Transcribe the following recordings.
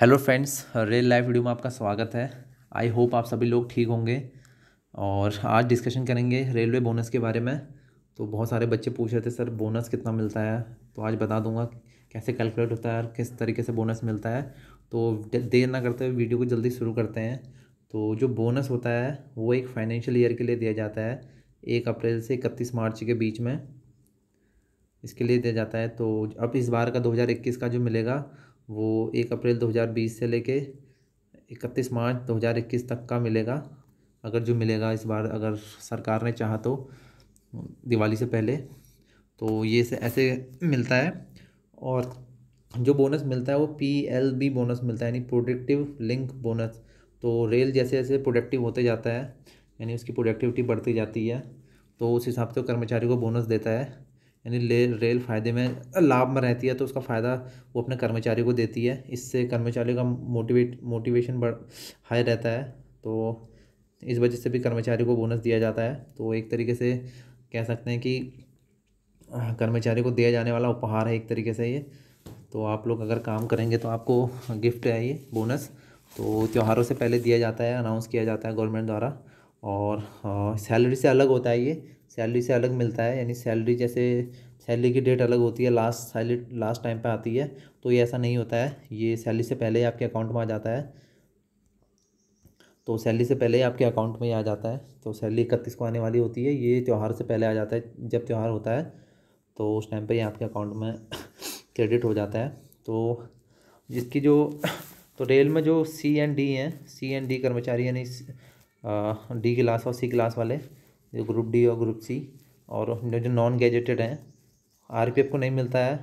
hello friends real life video में आपका स्वागत है आई होप आप सभी लोग ठीक होंगे और आज डिस्कशन करेंगे रेलवे बोनस के बारे में तो बहुत सारे बच्चे पूछ रहे थे सर बोनस कितना मिलता है तो आज बता दूंगा कैसे कैलकुलेट होता है और किस तरीके से बोनस मिलता है तो देर ना करते हुए वीडियो को जल्दी शुरू करते हैं तो जो बोनस होता है वो एक फाइनेंशियल ईयर के लिए दिया जाता है एक अप्रैल से इकतीस मार्च के बीच में इसके लिए दिया जाता है तो अब इस बार का दो का जो मिलेगा वो एक अप्रैल 2020 से लेके 31 मार्च 2021 तक का मिलेगा अगर जो मिलेगा इस बार अगर सरकार ने चाहा तो दिवाली से पहले तो ये से ऐसे मिलता है और जो बोनस मिलता है वो पी एल बी बोनस मिलता है यानी प्रोडक्टिव लिंक बोनस तो रेल जैसे जैसे प्रोडक्टिव होते जाता है यानी उसकी प्रोडक्टिविटी बढ़ती जाती है तो उस हिसाब से कर्मचारी को बोनस देता है यानी रेल फायदे में लाभ में रहती है तो उसका फ़ायदा वो अपने कर्मचारियों को देती है इससे कर्मचारियों का मोटिवेट मोटिवेशन बढ़ हाई रहता है तो इस वजह से भी कर्मचारी को बोनस दिया जाता है तो एक तरीके से कह सकते हैं कि कर्मचारी को दिया जाने वाला उपहार है एक तरीके से ये तो आप लोग अगर काम करेंगे तो आपको गिफ्ट है ये बोनस तो त्यौहारों से पहले दिया जाता है अनाउंस किया जाता है गवर्नमेंट द्वारा और सैलरी से अलग होता है ये सैलरी से अलग मिलता है यानी सैलरी जैसे सैलरी की डेट अलग होती है लास्ट सैलरी लास्ट टाइम पे आती है तो ये ऐसा नहीं होता है ये सैलरी से पहले ही आपके अकाउंट में आ जाता है तो सैलरी से पहले ही आपके अकाउंट में ही आ जाता है तो सैलरी इकतीस को आने वाली होती है ये त्यौहार से पहले आ जाता है जब त्यौहार होता है तो उस टाइम पर ही आपके अकाउंट में क्रेडिट हो जाता है तो जिसकी जो तो रेल में जो सी एंड डी हैं सी एंड डी कर्मचारी यानी डी क्लास और सी क्लास वाले जो ग्रुप डी और ग्रुप सी और जो नॉन गैजेटेड हैं आरपीएफ को नहीं मिलता है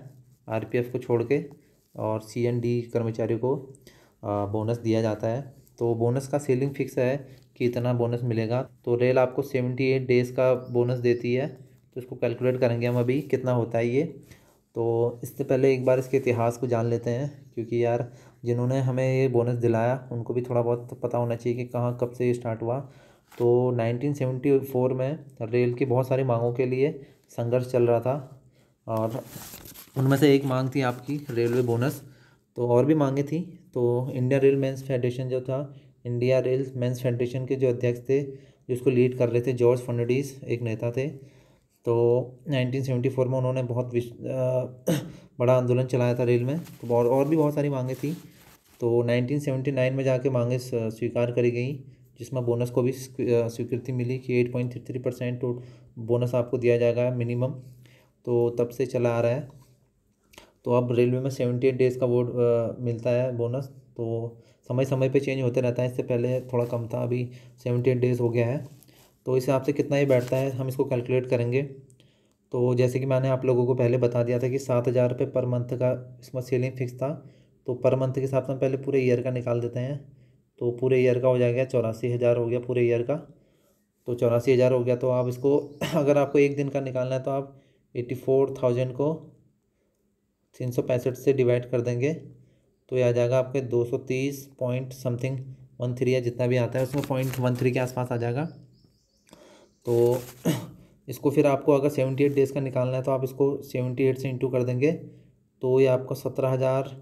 आरपीएफ को छोड़ के और सी एन डी कर्मचारियों को बोनस दिया जाता है तो बोनस का सीलिंग फिक्स है कि इतना बोनस मिलेगा तो रेल आपको सेवेंटी एट डेज़ का बोनस देती है तो इसको कैलकुलेट करेंगे हम अभी कितना होता है ये तो इससे पहले एक बार इसके इतिहास को जान लेते हैं क्योंकि यार जिन्होंने हमें ये बोनस दिलाया उनको भी थोड़ा बहुत पता होना चाहिए कि कहाँ कब से ये स्टार्ट हुआ तो 1974 में रेल की बहुत सारी मांगों के लिए संघर्ष चल रहा था और उनमें से एक मांग थी आपकी रेलवे बोनस तो और भी मांगे थी तो इंडिया रेल मेंस फेडरेशन जो था इंडिया रेल मेंस फेडरेशन के जो अध्यक्ष थे जिसको लीड कर रहे थे जॉर्ज फर्नाडीज एक नेता थे तो 1974 में उन्होंने बहुत विश बड़ा आंदोलन चलाया था रेल में तो और, और भी बहुत सारी मांगें थी तो 1979 में जाके मांगे स्वीकार करी गई जिसमें बोनस को भी स्वीकृति मिली कि eight point three three percent bonus आपको दिया जाएगा मिनिमम तो तब से चला आ रहा है तो अब रेलवे में सेवेंटी एट डेज़ का वोट मिलता है बोनस तो समय समय पे चेंज होते रहता है इससे पहले थोड़ा कम था अभी सेवेंटी एट डेज़ हो गया है तो इस हिसाब से कितना ही बैठता है हम इसको कैलकुलेट करेंगे तो जैसे कि मैंने आप लोगों को पहले बता दिया था कि सात हज़ार रुपये पर मंथ का इसमें सेलिंग फिक्स था तो पर मंथ के हिसाब से हम पहले पूरे ईयर का निकाल देते हैं तो पूरे ईयर का हो जाएगा चौरासी हज़ार हो गया पूरे ईयर का तो चौरासी हज़ार हो गया तो आप इसको अगर आपको एक दिन का निकालना है तो आप एट्टी फोर थाउजेंड को तीन सौ पैंसठ से डिवाइड कर देंगे तो ये आ जाएगा आपके दो सौ तीस पॉइंट समथिंग वन थ्री या जितना भी आता है उसमें पॉइंट वन थ्री के आसपास आ जाएगा तो इसको फिर आपको अगर सेवेंटी एट डेज़ का निकालना है तो आप इसको सेवेंटी एट से इंटू कर देंगे तो ये आपको सत्रह हज़ार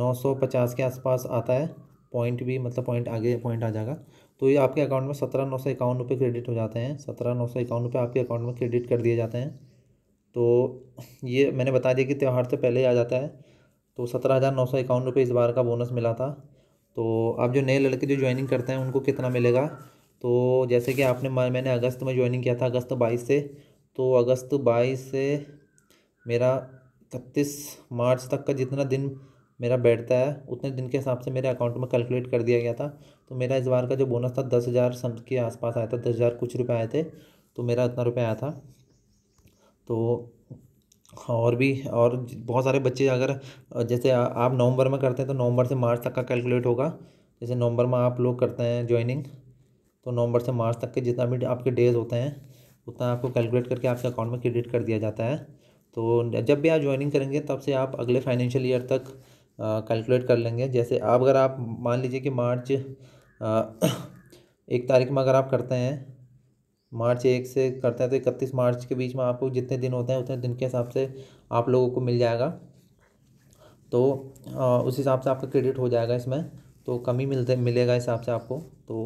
नौ सौ पचास के आसपास आता है पॉइंट भी मतलब पॉइंट आगे पॉइंट आ जाएगा तो ये आपके अकाउंट में सत्रह नौ सौ इक्यावन रुपये क्रेडिट हो जाते हैं सत्रह नौ सौ इक्यावन रुपये आपके अकाउंट में क्रेडिट कर दिए जाते हैं तो ये मैंने बता दिया कि त्यौहार से पहले ही आ जाता है तो सत्रह हज़ार नौ सौ इक्यावन रुपये इस बार का बोनस मिला था तो आप जो नए लड़के जो ज्वाइनिंग करते हैं उनको कितना मिलेगा तो जैसे कि आपने मैंने अगस्त में ज्वाइनिंग किया था अगस्त बाईस से तो अगस्त बाईस से मेरा इकतीस मार्च तक का जितना दिन मेरा बैठता है उतने दिन के हिसाब से मेरे अकाउंट में कैलकुलेट कर दिया गया था तो मेरा इस बार का जो बोनस था दस हज़ार सम के आसपास आया था दस हज़ार कुछ रुपए आए थे तो मेरा इतना रुपये आया था तो और भी और बहुत सारे बच्चे अगर जैसे आप नवंबर में करते हैं तो नवंबर से मार्च तक का कैलकुलेट होगा जैसे नवंबर में आप लोग करते हैं ज्वाइनिंग तो नवंबर से मार्च तक के जितना भी आपके डेज होते हैं उतना आपको कैलकुलेट करके आपके अकाउंट में क्रेडिट कर दिया जाता है तो जब भी आप ज्वाइनिंग करेंगे तब से आप अगले फाइनेंशियल ईयर तक कैलकुलेट कर लेंगे जैसे आप अगर आप मान लीजिए कि मार्च एक तारीख में अगर आप करते हैं मार्च एक से करते हैं तो इकतीस मार्च के बीच में आपको जितने दिन होते हैं उतने दिन के हिसाब से आप लोगों को मिल जाएगा तो उस हिसाब से आपका क्रेडिट हो जाएगा इसमें तो कम ही मिलते मिलेगा हिसाब से आपको तो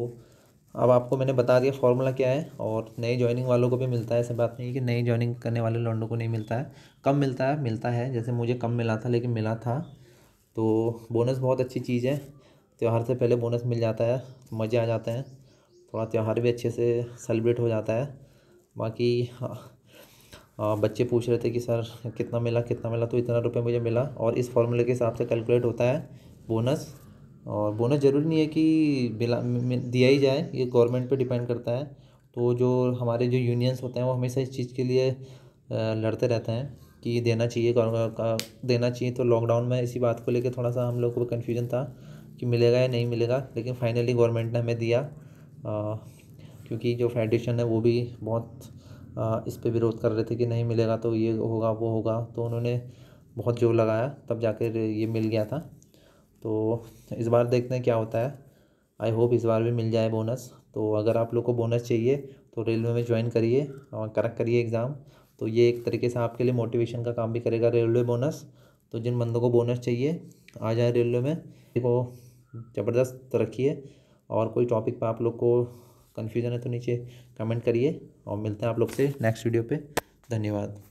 अब आपको मैंने बता दिया फार्मूला क्या है और नई ज्वाइनिंग वालों को भी मिलता है ऐसे बात नहीं कि नई ज्वाइनिंग करने वाले लॉन्डों को नहीं मिलता है कम मिलता है मिलता है जैसे मुझे कम मिला था लेकिन मिला था तो बोनस बहुत अच्छी चीज़ है त्यौहार से पहले बोनस मिल जाता है तो मज़े आ जाते हैं थोड़ा त्यौहार भी अच्छे से सेलिब्रेट हो जाता है बाकी हाँ, बच्चे पूछ रहे थे कि सर कितना मिला कितना मिला तो इतना रुपये मुझे मिला और इस फार्मूले के हिसाब से कैलकुलेट होता है बोनस और बोनस ज़रूरी नहीं है कि बिला दिया ही जाए ये गवर्नमेंट पे डिपेंड करता है तो जो हमारे जो यूनियंस होते हैं वो हमेशा इस चीज़ के लिए लड़ते रहते हैं कि ये देना चाहिए का देना चाहिए तो लॉकडाउन में इसी बात को लेकर थोड़ा सा हम लोग को कन्फ्यूजन था कि मिलेगा या नहीं मिलेगा लेकिन फाइनली गवर्नमेंट ने हमें दिया आ, क्योंकि जो फेडरेशन है वो भी बहुत आ, इस पर विरोध कर रहे थे कि नहीं मिलेगा तो ये होगा वो होगा तो उन्होंने बहुत जोर लगाया तब जाकर ये मिल गया था तो इस बार देखते हैं क्या होता है आई होप इस बार भी मिल जाए बोनस तो अगर आप लोग को बोनस चाहिए तो रेलवे में ज्वाइन करिए और करेक्ट करिए एग्ज़ाम तो ये एक तरीके से आपके लिए मोटिवेशन का काम भी करेगा रेलवे बोनस तो जिन बंदों को बोनस चाहिए आ जाए रेलवे में देखो ज़बरदस्त तरक्की है और कोई टॉपिक पर आप लोग को कन्फ्यूज़न है तो नीचे कमेंट करिए और मिलते हैं आप लोग से नेक्स्ट वीडियो पर धन्यवाद